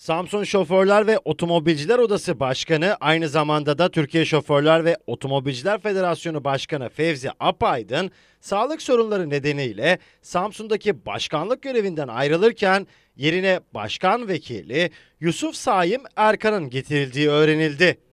Samsun Şoförler ve Otomobilciler Odası Başkanı aynı zamanda da Türkiye Şoförler ve Otomobilciler Federasyonu Başkanı Fevzi Apaydın sağlık sorunları nedeniyle Samsun'daki başkanlık görevinden ayrılırken yerine başkan vekili Yusuf Saim Erkan'ın getirildiği öğrenildi.